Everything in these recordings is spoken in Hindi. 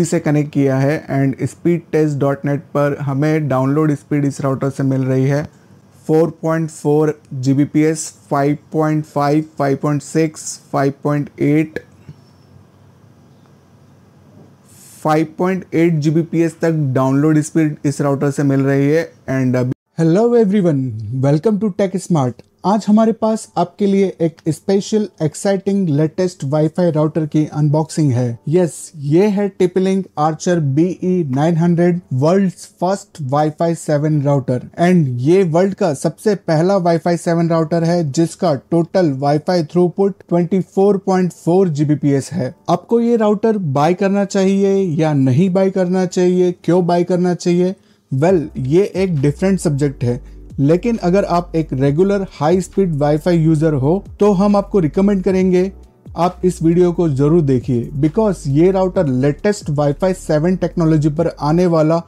उसी से कनेक्ट किया है and speed test dot net पर हमें डाउनलोड स्पीड इस राउटर से मिल रही है 4.4 G B P S five point तक डाउनलोड स्पीड इस राउटर से मिल रही है and hello everyone welcome to tech smart आज हमारे पास आपके लिए एक special exciting latest wifi router की अनबॉक्सिंग है यस ये है TP Link Archer BE 900 world first wifi 7 router and ये वर्ल्ड का सबसे पहला वाईफाई 7 राउटर है जिसका टोटल वाईफाई थ्रूपुट 24.4 जीबीपीएस है आपको ये राउटर बाय करना चाहिए या नहीं बाय करना चाहिए क्यों बाय करना चाहिए वेल well, ये एक डिफरेंट सब्जेक्ट है लेकिन अगर आप एक regular high speed wifi user हो तो हम आपको रिकमेंड करेंगे आप इस वीडियो को जरूर देखिए बिकॉज ये राउटर लेटेस्ट वाईफाई 7 टेक्नोलॉजी पर आने वाला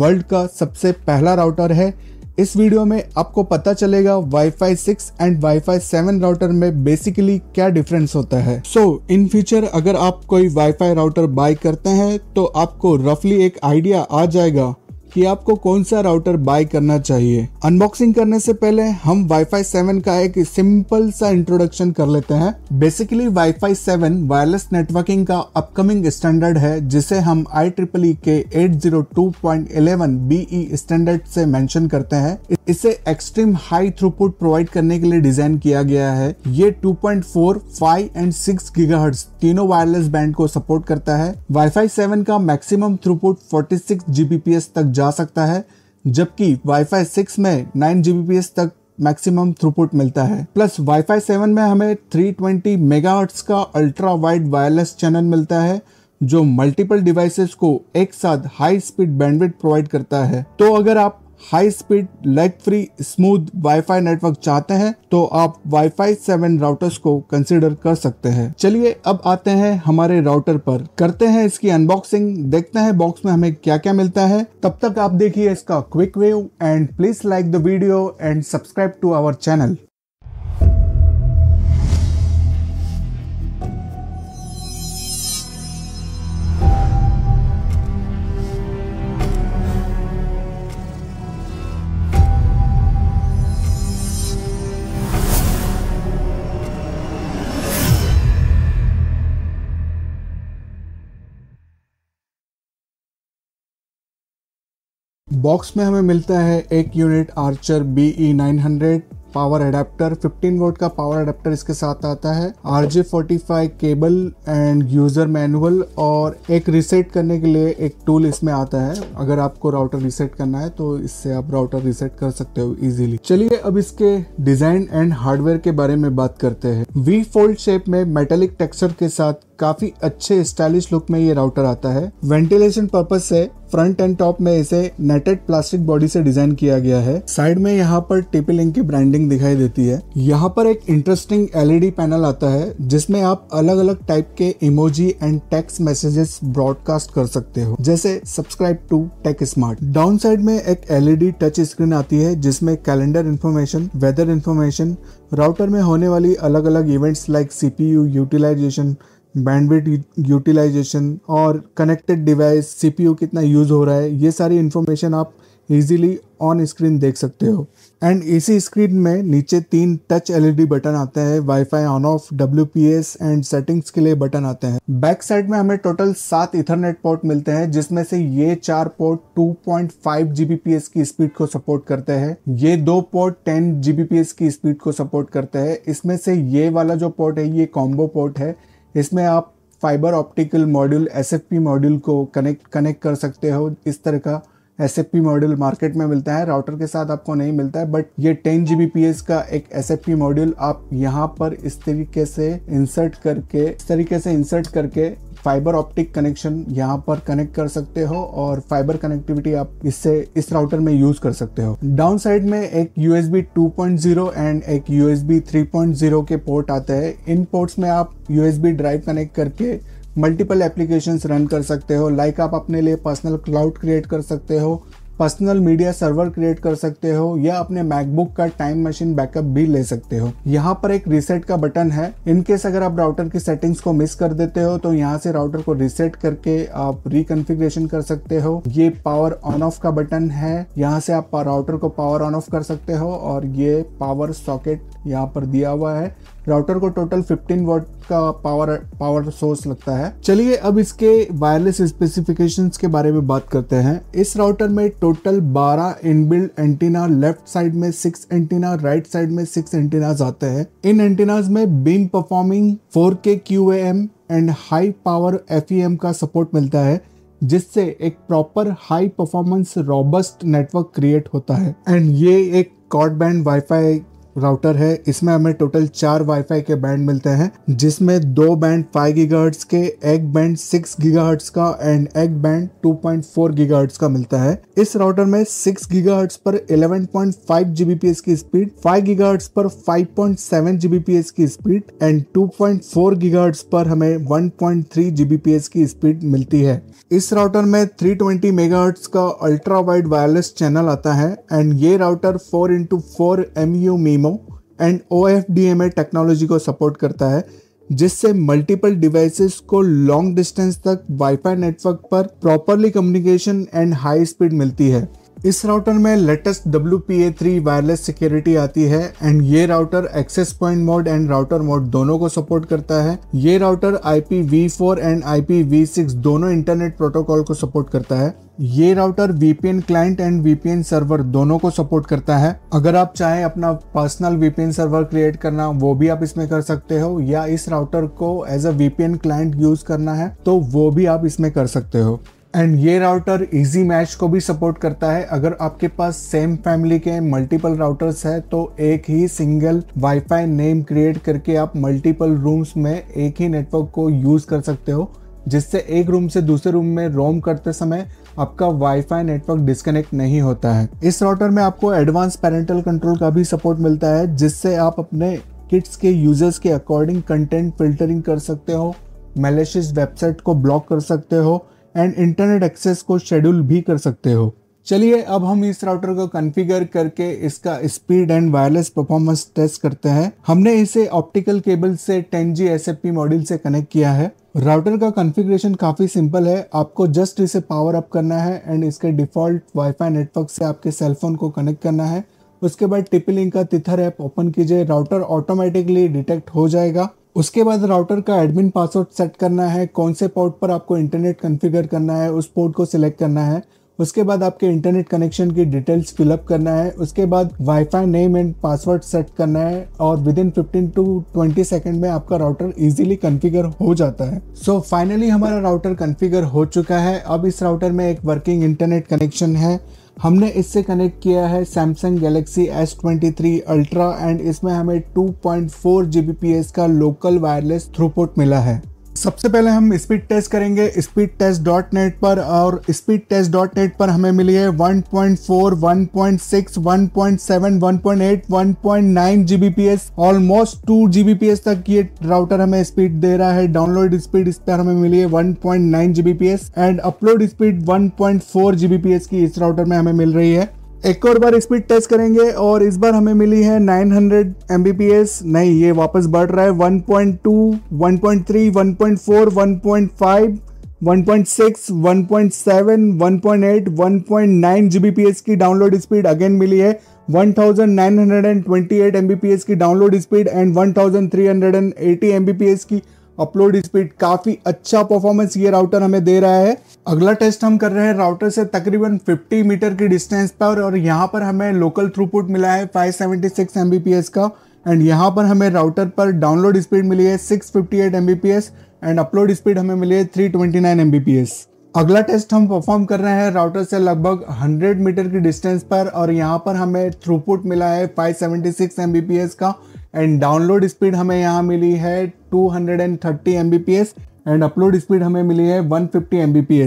वर्ल्ड का सबसे पहला राउटर है इस वीडियो में आपको पता चलेगा वाईफाई 6 एंड वाईफाई 7 राउटर में बेसिकली क्या डिफरेंस होता है सो इन फ्यूचर अगर आप कोई वाईफाई राउटर बाय करते हैं तो आपको रफली एक आइडिया आ जाएगा कि आपको कौन सा राउटर बाय करना चाहिए अनबॉक्सिंग करने से पहले हम वाई फाई सेवन का एक सिंपल सा इंट्रोडक्शन कर लेते हैं basically wi seven wireless networking का अपकमिंग स्टैंडर्ड है जिसे हम आई ट्रिपल ई के इलेवन BE स्टैंडर्ड से मेंशन करते हैं इसे एक्सट्रीम हाई थ्रूपुट प्रोवाइड करने के लिए डिजाइन किया गया है ये 2.4, 5 एंड 6 गीगाहर्ट्ज तीनों वायरलेस बैंड को सपोर्ट करता है वाईफाई fi 7 का मैक्सिमम थ्रूपुट 46 जीबीपीएस तक जा सकता है जबकि वाईफाई सिक्स में 9 Gbps तक मैक्सिमम थ्रूपुट मिलता है प्लस वाईफाई सेवन में हमें ट्वेंटी मेगा का अल्ट्रा वाइड वायरलेस चैनल मिलता है जो मल्टीपल डिवाइसेस को एक साथ हाई स्पीड बैंडविड प्रोवाइड करता है तो अगर आप high speed lag free smooth wifi network चाहते हैं तो आप वाईफाई सेवन राउटर्स को कंसिडर कर सकते हैं चलिए अब आते हैं हमारे राउटर पर करते हैं इसकी अनबॉक्सिंग देखते हैं बॉक्स में हमें क्या क्या मिलता है तब तक आप देखिए इसका quick view and please like the video and subscribe to our channel box में हमें मिलता है एक unit Archer B E nine hundred power adapter fifteen volt का पावर अडेप्टर इसके साथ आता है R J forty five cable and user manual और एक रिसेट करने के लिए एक टूल इसमें आता है अगर आपको राउटर रिसेट करना है तो इससे आप राउटर रिसेट कर सकते हो इजीली चलिए अब इसके डिज़ाइन एंड हार्डवेयर के बारे में बात करते हैं वी फोल्ड शेप में मेटेलिक टेक्सचर के साथ काफी अच्छे स्टाइलिश लुक में ये राउटर आता है वेंटिलेशन पर्पज से फ्रंट एंड टॉप में इसे नेटेड प्लास्टिक बॉडी से डिजाइन किया गया है साइड में यहाँ पर टेपलिंग की ब्रांडिंग दिखाई देती है यहाँ पर एक इंटरेस्टिंग एलईडी पैनल आता है जिसमें आप अलग अलग टाइप के emoji and text messages broadcast कर सकते हो जैसे subscribe to tech smart down side में एक एलईडी टच स्क्रीन आती है जिसमें calendar information weather information router में होने वाली अलग अलग events like CPU utilization bandwidth utilization और कनेक्टेड डिवाइस सीपीयू कितना यूज़ हो रहा है ये सारी इन्फॉर्मेशन आप इजीली ऑन स्क्रीन देख सकते हो एंड इसी स्क्रीन में नीचे तीन टच एलईडी बटन आते हैं wifi on off W and settings के लिए बटन आते हैं बैक साइड में हमें टोटल सात इथरनेट पोर्ट मिलते हैं जिसमें से ये चार पोर्ट 2.5 Gbps की स्पीड को सपोर्ट करते हैं ये दो पोर्ट 10 जीबीपीएस की स्पीड को सपोर्ट करते हैं इसमें से ये वाला जो पोर्ट है ये कॉम्बो पोर्ट है इसमें आप fibre optical module S module को कनेक्ट कनेक्ट कर सकते हो इस तरह का S F P module market में मिलता है राउटर के साथ आपको नहीं मिलता है बट ये ten G B P S का एक एस एफ पी मॉड्यूल आप यहाँ पर इस तरीके से इंसर्ट करके इस तरीके से इंसर्ट करके फाइबर ऑप्टिक कनेक्शन यहाँ पर कनेक्ट कर सकते हो और फाइबर कनेक्टिविटी आप इससे इस राउटर में यूज कर सकते हो डाउन साइड में एक B two point zero and एक बी थ्री पॉइंट जीरो के पोर्ट आते हैं इन पोर्ट्स में आप बी ड्राइव कनेक्ट करके मल्टीपल एप्लीकेशंस रन कर सकते हो लाइक आप अपने लिए पर्सनल क्लाउड क्रिएट कर सकते हो पर्सनल मीडिया सर्वर क्रिएट कर सकते हो या अपने मैकबुक का टाइम मशीन बैकअप भी ले सकते हो यहाँ पर एक रीसेट का बटन है इनकेस अगर आप राउटर की सेटिंग्स को मिस कर देते हो तो यहाँ से राउटर को रीसेट करके आप रिकन्फिग्रेशन कर सकते हो ये पावर ऑन ऑफ का बटन है यहाँ से आप राउटर को पावर ऑन ऑफ कर सकते हो और ये पावर सॉकेट यहाँ पर दिया हुआ है राउटर को टोटल 15 वॉट का पावर पावर सोर्स लगता है चलिए अब इसके वायरलेस स्पेसिफिकेशंस के बारे में बात करते हैं इस राउटर में total 12 inbuilt antenna left side में 6 एंटीना राइट साइड में 6 एंटीनाज आते हैं इन एंटीनाज में beam performing 4K QAM and high power FEM का सपोर्ट मिलता है जिससे एक proper high performance robust network create होता है एंड ये एक कॉर्ड बैंड वाईफाई राउटर है इसमें हमें टोटल चार वाईफाई के बैंड मिलते हैं जिसमें दो बैंड 5 गीगाहर्ट्ज के एक बैंड 6 गीगाहर्ट्ज का एंड एक बैंड 2.4 गीगाहर्ट्ज का मिलता है इस राउटर में 6 गीगाहर्ट्ज पर 11.5 जीबीपीएस की स्पीड 5 गीगाहर्ट्ज पर 5.7 जीबीपीएस की स्पीड एंड 2.4 गीगाहर्ट्ज पर हमें 1.3 जीबीपीएस की स्पीड मिलती है इस राउटर में 320 हर्ट्स का अल्ट्रा वाइड वायरलेस चैनल आता है एंड ये router 4 into four M U MIMO हो and O F D M A technology को सपोर्ट करता है जिससे मल्टीपल डिवाइसेस को लॉन्ग डिस्टेंस तक वाईफाई नेटवर्क पर properly communication and high speed मिलती है इस राउटर में latest W P A three wireless security आती है एंड ये router access point mode and router mode दोनों को सपोर्ट करता है ये router I P we four and I P V six दोनों इंटरनेट प्रोटोकॉल को सपोर्ट करता है ये router VPN client and VPN server दोनों को सपोर्ट करता है अगर आप चाहें अपना पर्सनल वीपीएन सर्वर क्रिएट करना वो भी आप इसमें कर सकते हो या इस राउटर को as a VPN client use करना है तो वो भी आप इसमें कर सकते हो एंड ये राउटर इजी मैच को भी सपोर्ट करता है अगर आपके पास सेम फैमिली के मल्टीपल राउटर्स है तो एक ही सिंगल वाईफाई नेम क्रिएट करके आप मल्टीपल रूम्स में एक ही नेटवर्क को यूज़ कर सकते हो जिससे एक रूम से दूसरे रूम में रोम करते समय आपका वाईफाई नेटवर्क डिस्कनेक्ट नहीं होता है इस राउटर में आपको एडवांस पेरेंटल कंट्रोल का भी सपोर्ट मिलता है जिससे आप अपने किड्स के यूजर्स के अकॉर्डिंग कंटेंट फिल्टरिंग कर सकते हो मेलेशियस वेबसाइट को ब्लॉक कर सकते हो एंड इंटरनेट एक्सेस को शेड्यूल भी कर सकते हो चलिए अब हम इस राउटर को कॉन्फ़िगर करके इसका speed and wireless performance test करते हैं हमने इसे ऑप्टिकल केबल से 10G SFP मॉड्यूल से कनेक्ट किया है राउटर का कॉन्फ़िगरेशन काफ़ी सिंपल है आपको जस्ट इसे पावर अप करना है एंड इसके डिफ़ॉल्ट वाईफाई नेटवर्क से आपके सेलफोन को कनेक्ट करना है उसके बाद टिपी लिंक का तिथर ऐप ओपन कीजिए राउटर ऑटोमेटिकली डिटेक्ट हो जाएगा उसके बाद राउटर का एडमिन पासवर्ड सेट करना है कौन से पोर्ट पर आपको इंटरनेट कन्फिगर करना है उस पोर्ट को सिलेक्ट करना है उसके बाद आपके इंटरनेट कनेक्शन की डिटेल्स फिलअप करना है उसके बाद wifi name and password set करना है और within fifteen to twenty second में आपका राउटर इजीली कन्फिगर हो जाता है सो so, फाइनली हमारा राउटर कन्फिगर हो चुका है अब इस राउटर में एक वर्किंग इंटरनेट कनेक्शन है हमने इससे कनेक्ट किया है Samsung Galaxy S twenty three ultra and इसमें हमें two point four G B P S का लोकल वायरलेस थ्रूपुट मिला है सबसे पहले हम स्पीड टेस्ट करेंगे स्पीड टेस्ट डॉट नेट पर और स्पीड टेस्ट डॉट नेट पर हमें मिली है 1.4, 1.6, 1.7, 1.8, 1.9 Gbps ऑलमोस्ट टू Gbps तक ये राउटर हमें स्पीड दे रहा है डाउनलोड स्पीड इस पर हमें मिली है 1.9 Gbps and upload speed 1.4 Gbps की इस राउटर में हमें मिल रही है एक और बार स्पीड टेस्ट करेंगे और इस बार हमें मिली है 900 हंड्रेड नहीं ये वापस बढ़ रहा है 1.2, 1.3, 1.4, 1.5 1.6, 1.7, 1.8, 1.9 Gbps की डाउनलोड स्पीड अगेन मिली है 1928 Mbps की डाउनलोड स्पीड एंड 1380 Mbps की अपलोड स्पीड काफ़ी अच्छा परफॉर्मेंस ये राउटर हमें दे रहा है अगला टेस्ट हम कर रहे हैं राउटर से तकरीबन 50 मीटर की डिस्टेंस पर और यहाँ पर हमें लोकल थ्रूपुट मिला है 576 सेवेंटी का एंड यहाँ पर हमें राउटर पर डाउनलोड स्पीड मिली है 658 फिफ्टी एंड अपलोड स्पीड हमें मिली है 329 ट्वेंटी अगला टेस्ट हम परफॉर्म कर रहे हैं राउटर से लगभग 100 मीटर की डिस्टेंस पर और यहाँ पर हमें थ्रूपुट मिला है 576 सेवेंटी का एंड डाउनलोड स्पीड हमें यहाँ मिली है 230 हंड्रेड एंड अपलोड स्पीड हमें मिली है 150 फिफ्टी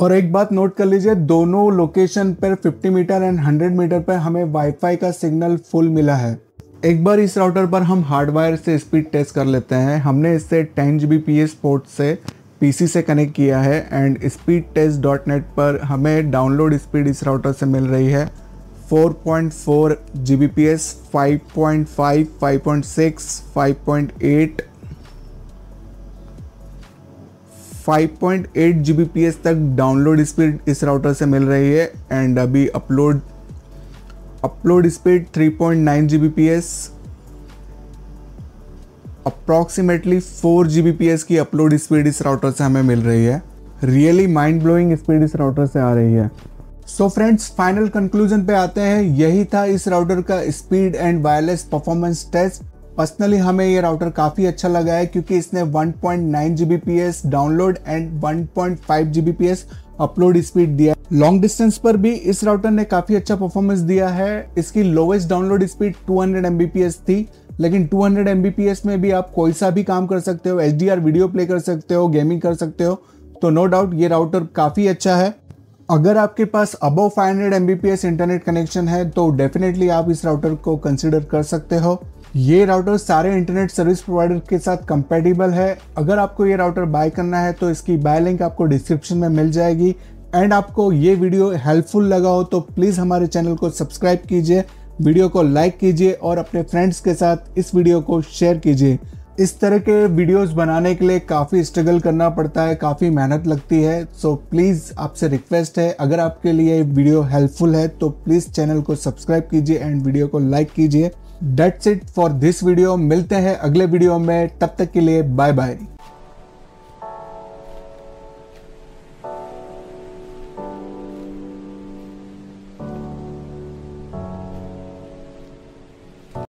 और एक बात नोट कर लीजिए दोनों लोकेशन पर 50 मीटर एंड 100 मीटर पर हमें वाईफाई का सिग्नल फुल मिला है एक बार इस राउटर पर हम हार्डवायर से स्पीड टेस्ट कर लेते हैं हमने इसे टेन जी पोर्ट से पीसी से कनेक्ट किया है and speed test dot net पर हमें डाउनलोड स्पीड इस राउटर से मिल रही है 4.4 Gbps, 5.5, 5.6, 5.8 Gbps तक डाउनलोड स्पीड इस राउटर से मिल रही है एंड अभी upload upload speed 3.9 Gbps approximately 4 Gbps की अपलोड स्पीड इस राउटर से हमें मिल रही है रियली माइंड ब्लोइंग स्पीड इस राउटर से आ रही है सो फ्रेंड्स फाइनल कंक्लूजन पे आते हैं यही था इस राउटर का speed and wireless performance test personally हमें ये राउटर काफ़ी अच्छा लगा है क्योंकि इसने 1.9 point download and 1.5 Gbps upload speed दिया लॉन्ग डिस्टेंस पर भी इस राउटर ने काफ़ी अच्छा परफॉर्मेंस दिया है इसकी लोवेस्ट डाउनलोड स्पीड 200 हंड्रेड थी लेकिन 200 हंड्रेड में भी आप कोई सा भी काम कर सकते हो एच वीडियो प्ले कर सकते हो गेमिंग कर सकते हो तो नो no डाउट ये राउटर काफ़ी अच्छा है अगर आपके पास अबव 500 हंड्रेड इंटरनेट कनेक्शन है तो डेफिनेटली आप इस राउटर को कंसिडर कर सकते हो ये राउटर सारे इंटरनेट सर्विस प्रोवाइडर के साथ कंपेटिबल है अगर आपको ये राउटर बाय करना है तो इसकी बाय लिंक आपको डिस्क्रिप्शन में मिल जाएगी एंड आपको ये वीडियो हेल्पफुल लगा हो तो प्लीज़ हमारे चैनल को सब्सक्राइब कीजिए वीडियो को लाइक कीजिए और अपने फ्रेंड्स के साथ इस वीडियो को शेयर कीजिए इस तरह के वीडियोस बनाने के लिए काफ़ी स्ट्रगल करना पड़ता है काफ़ी मेहनत लगती है सो प्लीज़ आपसे रिक्वेस्ट है अगर आपके लिए वीडियो हेल्पफुल है तो प्लीज़ चैनल को सब्सक्राइब कीजिए एंड वीडियो को लाइक कीजिए that's it for this video मिलते हैं अगले वीडियो में तब तक के लिए बाय बाय